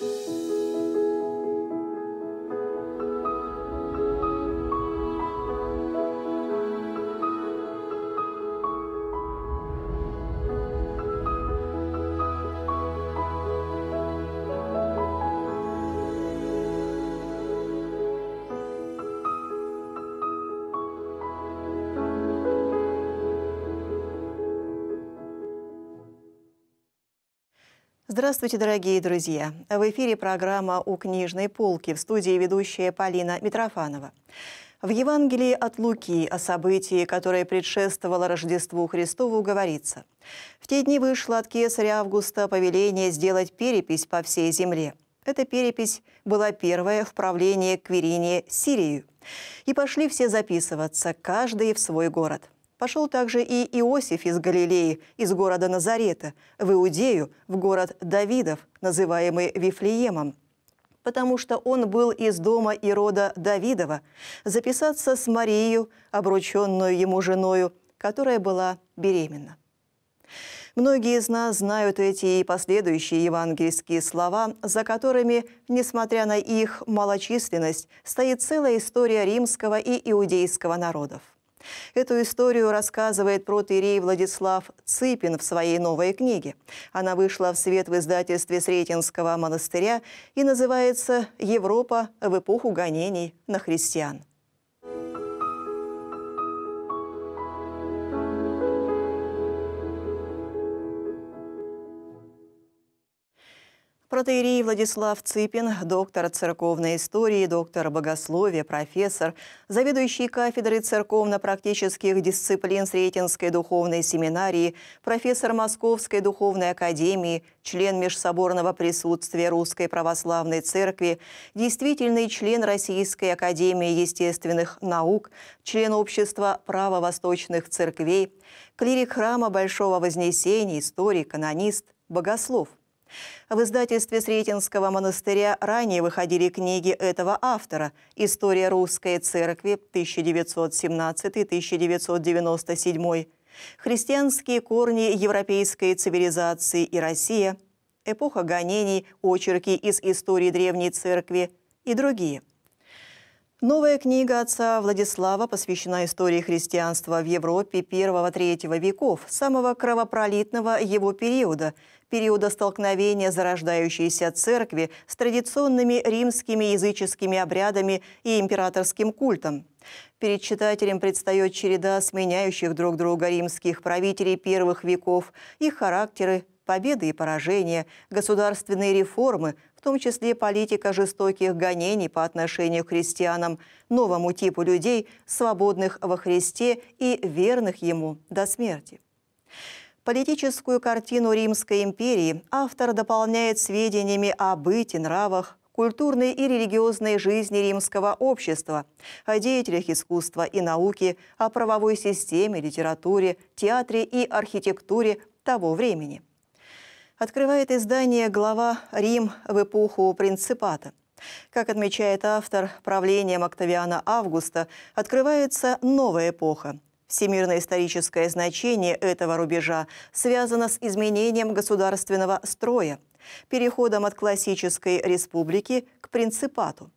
Thank you. Здравствуйте, дорогие друзья! В эфире программа «У книжной полки» в студии ведущая Полина Митрофанова. В Евангелии от Луки о событии, которое предшествовало Рождеству Христову, говорится. «В те дни вышло от кесаря Августа повеление сделать перепись по всей земле. Эта перепись была первая в правлении Квирине Сирию. И пошли все записываться, каждый в свой город» пошел также и Иосиф из Галилеи, из города Назарета, в Иудею, в город Давидов, называемый Вифлеемом, потому что он был из дома и рода Давидова, записаться с Марией, обрученную ему женою, которая была беременна. Многие из нас знают эти и последующие евангельские слова, за которыми, несмотря на их малочисленность, стоит целая история римского и иудейского народов. Эту историю рассказывает протеерей Владислав Ципин в своей новой книге. Она вышла в свет в издательстве Сретенского монастыря и называется «Европа в эпоху гонений на христиан». протеерей Владислав Ципин, доктор церковной истории, доктор богословия, профессор, заведующий кафедрой церковно-практических дисциплин Сретенской духовной семинарии, профессор Московской духовной академии, член межсоборного присутствия Русской Православной Церкви, действительный член Российской Академии Естественных Наук, член Общества правовосточных Церквей, клирик храма Большого Вознесения, историк, канонист, богослов – в издательстве Сретенского монастыря ранее выходили книги этого автора «История русской церкви 1917-1997», «Христианские корни европейской цивилизации и Россия», «Эпоха гонений», «Очерки из истории Древней Церкви» и другие – Новая книга отца Владислава посвящена истории христианства в Европе первого-третьего веков, самого кровопролитного его периода, периода столкновения зарождающейся церкви с традиционными римскими языческими обрядами и императорским культом. Перед читателем предстает череда сменяющих друг друга римских правителей первых веков, их характеры, победы и поражения, государственные реформы, в том числе политика жестоких гонений по отношению к христианам, новому типу людей, свободных во Христе и верных Ему до смерти. Политическую картину Римской империи автор дополняет сведениями о быте, нравах, культурной и религиозной жизни римского общества, о деятелях искусства и науки, о правовой системе, литературе, театре и архитектуре того времени – открывает издание глава «Рим в эпоху принципата». Как отмечает автор, правлением Октавиана Августа открывается новая эпоха. Всемирное историческое значение этого рубежа связано с изменением государственного строя, переходом от классической республики к принципату.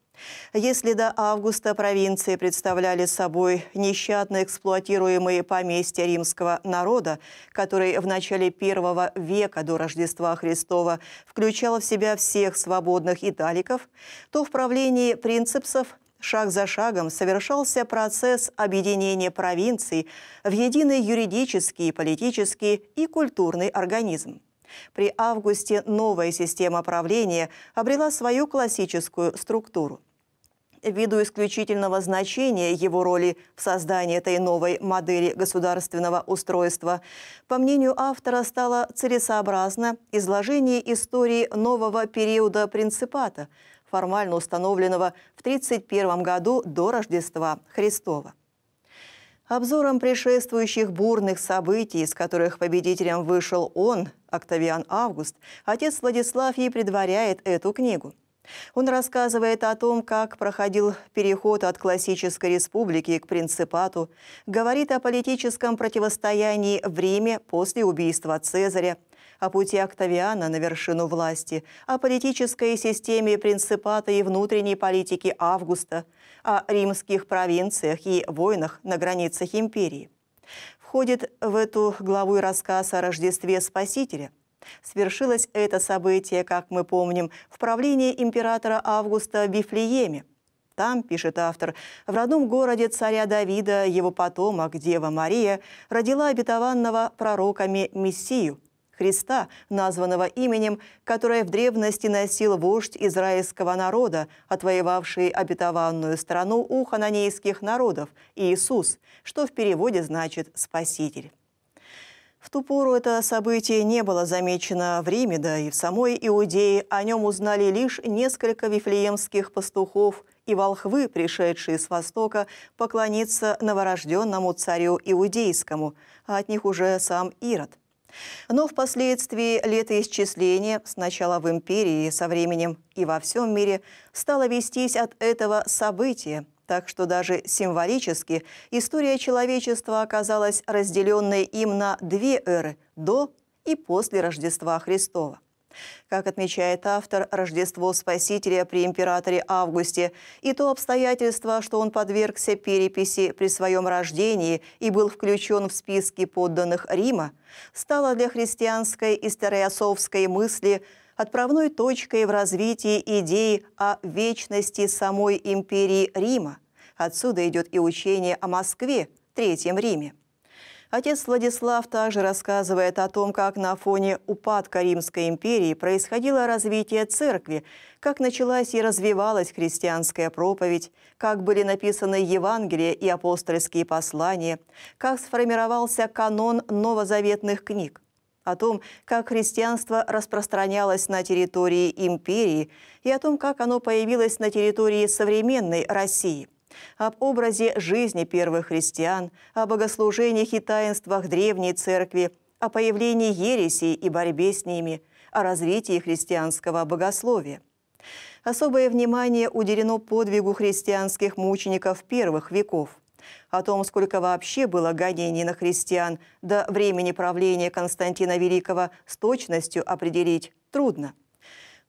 Если до августа провинции представляли собой нещадно эксплуатируемые поместья римского народа, который в начале первого века до Рождества Христова включал в себя всех свободных италиков, то в правлении принципсов шаг за шагом совершался процесс объединения провинций в единый юридический, политический и культурный организм. При августе новая система правления обрела свою классическую структуру ввиду исключительного значения его роли в создании этой новой модели государственного устройства, по мнению автора, стало целесообразно изложение истории нового периода принципата, формально установленного в 31 году до Рождества Христова. Обзором предшествующих бурных событий, из которых победителем вышел он, Октавиан Август, отец Владислав и предваряет эту книгу – он рассказывает о том, как проходил переход от классической республики к принципату, говорит о политическом противостоянии в Риме после убийства Цезаря, о пути Октавиана на вершину власти, о политической системе принципата и внутренней политике Августа, о римских провинциях и войнах на границах империи. Входит в эту главу и рассказ о Рождестве Спасителя – Свершилось это событие, как мы помним, в правлении императора Августа Вифлееме. Там, пишет автор, в родном городе царя Давида его потомок, Дева Мария, родила обетованного пророками Мессию, Христа, названного именем, которое в древности носил вождь израильского народа, отвоевавший обетованную страну у хананейских народов, Иисус, что в переводе значит «спаситель». В ту пору это событие не было замечено в Риме, да и в самой Иудее. О нем узнали лишь несколько вифлеемских пастухов и волхвы, пришедшие с Востока, поклониться новорожденному царю Иудейскому, а от них уже сам Ирод. Но впоследствии летоисчисление сначала в империи, со временем и во всем мире стало вестись от этого события – так что даже символически история человечества оказалась разделенной им на две эры – до и после Рождества Христова. Как отмечает автор, Рождество Спасителя при императоре Августе и то обстоятельство, что он подвергся переписи при своем рождении и был включен в списки подданных Рима, стало для христианской историосовской мысли – отправной точкой в развитии идеи о вечности самой империи Рима. Отсюда идет и учение о Москве, Третьем Риме. Отец Владислав также рассказывает о том, как на фоне упадка Римской империи происходило развитие церкви, как началась и развивалась христианская проповедь, как были написаны Евангелия и апостольские послания, как сформировался канон новозаветных книг о том, как христианство распространялось на территории империи и о том, как оно появилось на территории современной России об образе жизни первых христиан, о богослужениях и таинствах Древней Церкви, о появлении ересей и борьбе с ними, о развитии христианского богословия. Особое внимание уделено подвигу христианских мучеников первых веков – о том, сколько вообще было гонений на христиан, до времени правления Константина Великого с точностью определить трудно.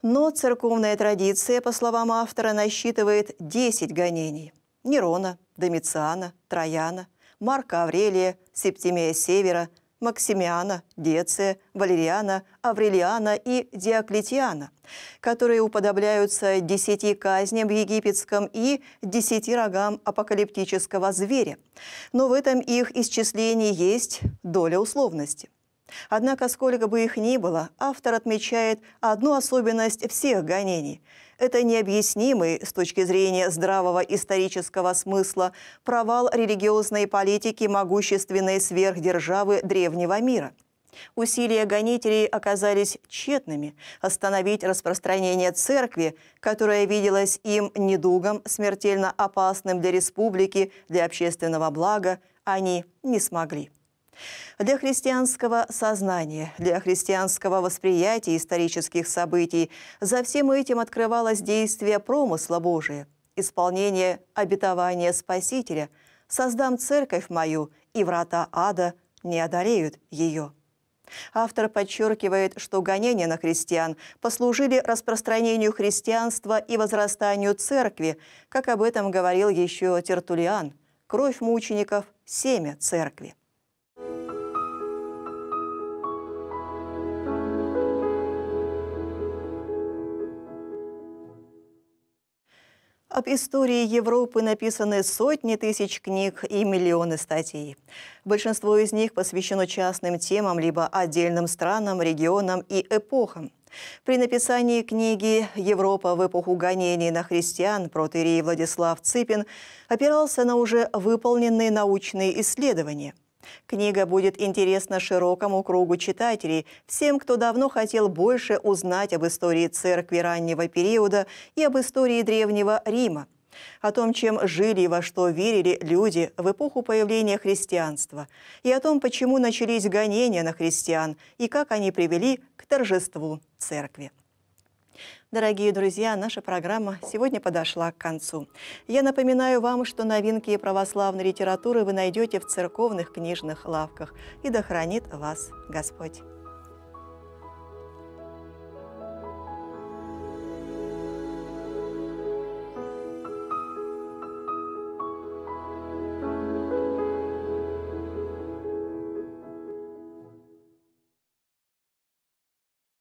Но церковная традиция, по словам автора, насчитывает 10 гонений. Нерона, Домициана, Трояна, Марка Аврелия, Септимия Севера – Максимиана, Деция, Валериана, Аврелиана и Диоклетиана, которые уподобляются десяти казням в египетском и десяти рогам апокалиптического зверя. Но в этом их исчислении есть доля условности. Однако, сколько бы их ни было, автор отмечает одну особенность всех гонений. Это необъяснимый, с точки зрения здравого исторического смысла, провал религиозной политики могущественной сверхдержавы древнего мира – Усилия гонителей оказались тщетными. Остановить распространение церкви, которая виделась им недугом, смертельно опасным для республики, для общественного блага, они не смогли. Для христианского сознания, для христианского восприятия исторических событий за всем этим открывалось действие промысла Божия, исполнение обетования Спасителя «Создам церковь мою, и врата ада не одолеют ее». Автор подчеркивает, что гонения на христиан послужили распространению христианства и возрастанию церкви, как об этом говорил еще Тертулиан, кровь мучеников – семя церкви. Об истории Европы написаны сотни тысяч книг и миллионы статей. Большинство из них посвящено частным темам, либо отдельным странам, регионам и эпохам. При написании книги «Европа в эпоху гонений на христиан» протерей Владислав Ципин опирался на уже выполненные научные исследования – Книга будет интересна широкому кругу читателей, всем, кто давно хотел больше узнать об истории церкви раннего периода и об истории Древнего Рима, о том, чем жили и во что верили люди в эпоху появления христианства, и о том, почему начались гонения на христиан и как они привели к торжеству церкви. Дорогие друзья, наша программа сегодня подошла к концу. Я напоминаю вам, что новинки православной литературы вы найдете в церковных книжных лавках. И да хранит вас Господь!